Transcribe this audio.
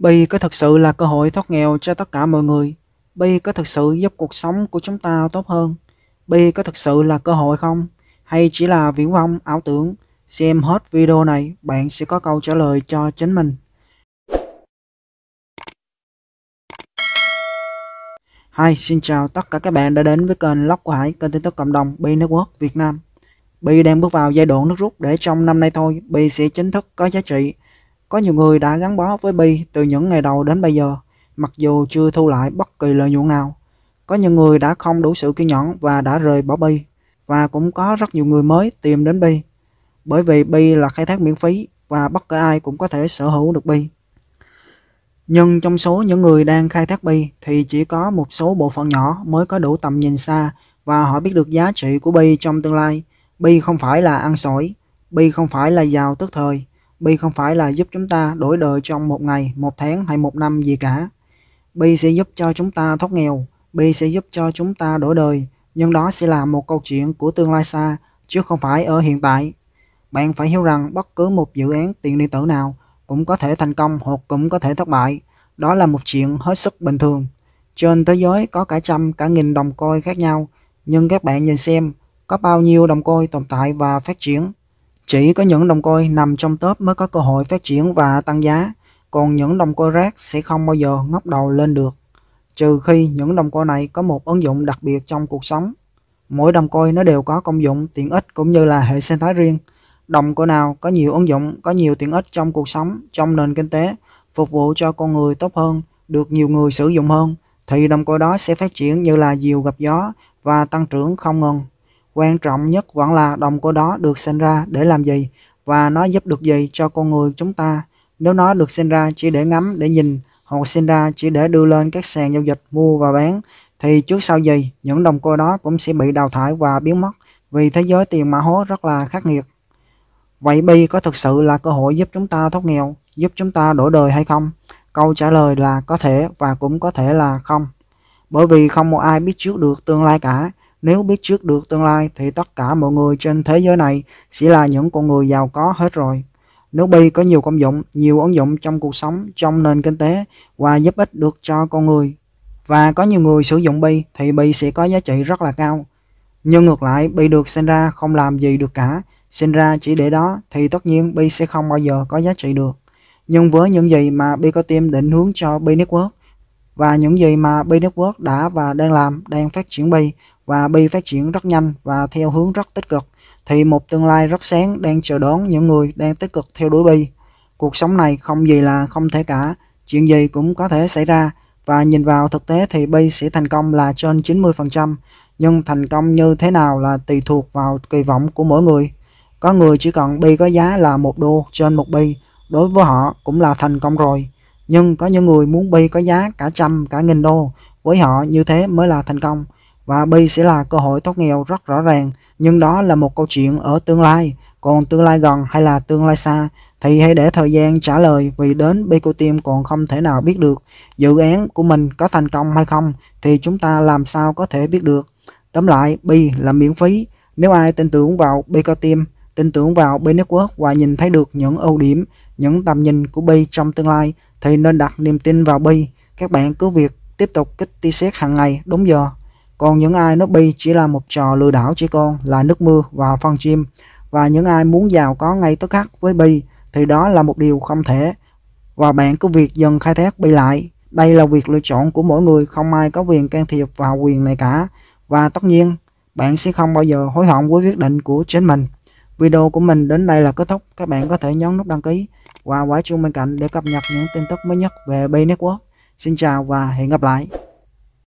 Bi có thật sự là cơ hội thoát nghèo cho tất cả mọi người? Bi có thật sự giúp cuộc sống của chúng ta tốt hơn? Bi có thật sự là cơ hội không? Hay chỉ là viễn vông, ảo tưởng? Xem hết video này, bạn sẽ có câu trả lời cho chính mình. Hi, xin chào tất cả các bạn đã đến với kênh Lóc của Hải, kênh tin tức cộng đồng Bi Network Việt Nam. Bi đang bước vào giai đoạn nước rút để trong năm nay thôi, Bi sẽ chính thức có giá trị. Có nhiều người đã gắn bó với Bi từ những ngày đầu đến bây giờ, mặc dù chưa thu lại bất kỳ lợi nhuận nào. Có nhiều người đã không đủ sự kiên nhẫn và đã rời bỏ Bi, và cũng có rất nhiều người mới tìm đến Bi. Bởi vì Bi là khai thác miễn phí và bất cứ ai cũng có thể sở hữu được Bi. Nhưng trong số những người đang khai thác bi thì chỉ có một số bộ phận nhỏ mới có đủ tầm nhìn xa và họ biết được giá trị của bi trong tương lai. Bi không phải là ăn sỏi, bi không phải là giàu tức thời, Bi không phải là giúp chúng ta đổi đời trong một ngày, một tháng hay một năm gì cả. Bi sẽ giúp cho chúng ta thoát nghèo, Bi sẽ giúp cho chúng ta đổi đời, nhưng đó sẽ là một câu chuyện của tương lai xa, chứ không phải ở hiện tại. Bạn phải hiểu rằng bất cứ một dự án tiền điện tử nào cũng có thể thành công hoặc cũng có thể thất bại. Đó là một chuyện hết sức bình thường. Trên thế giới có cả trăm cả nghìn đồng coi khác nhau, nhưng các bạn nhìn xem có bao nhiêu đồng coi tồn tại và phát triển chỉ có những đồng coi nằm trong top mới có cơ hội phát triển và tăng giá, còn những đồng coi rác sẽ không bao giờ ngóc đầu lên được. Trừ khi những đồng coi này có một ứng dụng đặc biệt trong cuộc sống. Mỗi đồng coi nó đều có công dụng, tiện ích cũng như là hệ sinh thái riêng. Đồng coi nào có nhiều ứng dụng, có nhiều tiện ích trong cuộc sống, trong nền kinh tế, phục vụ cho con người tốt hơn, được nhiều người sử dụng hơn, thì đồng coi đó sẽ phát triển như là diều gặp gió và tăng trưởng không ngừng. Quan trọng nhất vẫn là đồng của đó được sinh ra để làm gì và nó giúp được gì cho con người chúng ta. Nếu nó được sinh ra chỉ để ngắm, để nhìn, hoặc sinh ra chỉ để đưa lên các sàn giao dịch mua và bán, thì trước sau gì những đồng coin đó cũng sẽ bị đào thải và biến mất vì thế giới tiền mã hóa rất là khắc nghiệt. Vậy bi có thực sự là cơ hội giúp chúng ta thoát nghèo, giúp chúng ta đổi đời hay không? Câu trả lời là có thể và cũng có thể là không. Bởi vì không một ai biết trước được tương lai cả, nếu biết trước được tương lai thì tất cả mọi người trên thế giới này sẽ là những con người giàu có hết rồi. Nước bi có nhiều công dụng, nhiều ứng dụng trong cuộc sống, trong nền kinh tế và giúp ích được cho con người. Và có nhiều người sử dụng bi thì bi sẽ có giá trị rất là cao. Nhưng ngược lại, bi được sinh ra không làm gì được cả, sinh ra chỉ để đó thì tất nhiên bi sẽ không bao giờ có giá trị được. Nhưng với những gì mà bi có team định hướng cho bi network và những gì mà bi network đã và đang làm, đang phát triển bi và bi phát triển rất nhanh và theo hướng rất tích cực thì một tương lai rất sáng đang chờ đón những người đang tích cực theo đuổi bi. Cuộc sống này không gì là không thể cả, chuyện gì cũng có thể xảy ra và nhìn vào thực tế thì bi sẽ thành công là trên 90%, nhưng thành công như thế nào là tùy thuộc vào kỳ vọng của mỗi người. Có người chỉ cần bi có giá là một đô trên một bi, đối với họ cũng là thành công rồi. Nhưng có những người muốn bi có giá cả trăm cả nghìn đô, với họ như thế mới là thành công và Bi sẽ là cơ hội thoát nghèo rất rõ ràng. Nhưng đó là một câu chuyện ở tương lai, còn tương lai gần hay là tương lai xa thì hãy để thời gian trả lời vì đến Bicoteam còn không thể nào biết được dự án của mình có thành công hay không thì chúng ta làm sao có thể biết được. Tóm lại, Bi là miễn phí. Nếu ai tin tưởng vào Bicoteam, tin tưởng vào B-Network và nhìn thấy được những ưu điểm, những tầm nhìn của Bi trong tương lai thì nên đặt niềm tin vào Bi. Các bạn cứ việc tiếp tục kích t-shirt hàng ngày đúng giờ còn những ai nó bi chỉ là một trò lừa đảo chỉ con là nước mưa và phân chim. Và những ai muốn giàu có ngay tức khắc với bi thì đó là một điều không thể. Và bạn cứ việc dần khai thác bi lại. Đây là việc lựa chọn của mỗi người, không ai có quyền can thiệp vào quyền này cả. Và tất nhiên, bạn sẽ không bao giờ hối hận với quyết định của chính mình. Video của mình đến đây là kết thúc. Các bạn có thể nhấn nút đăng ký và quả chuông bên cạnh để cập nhật những tin tức mới nhất về Bay Network. Xin chào và hẹn gặp lại.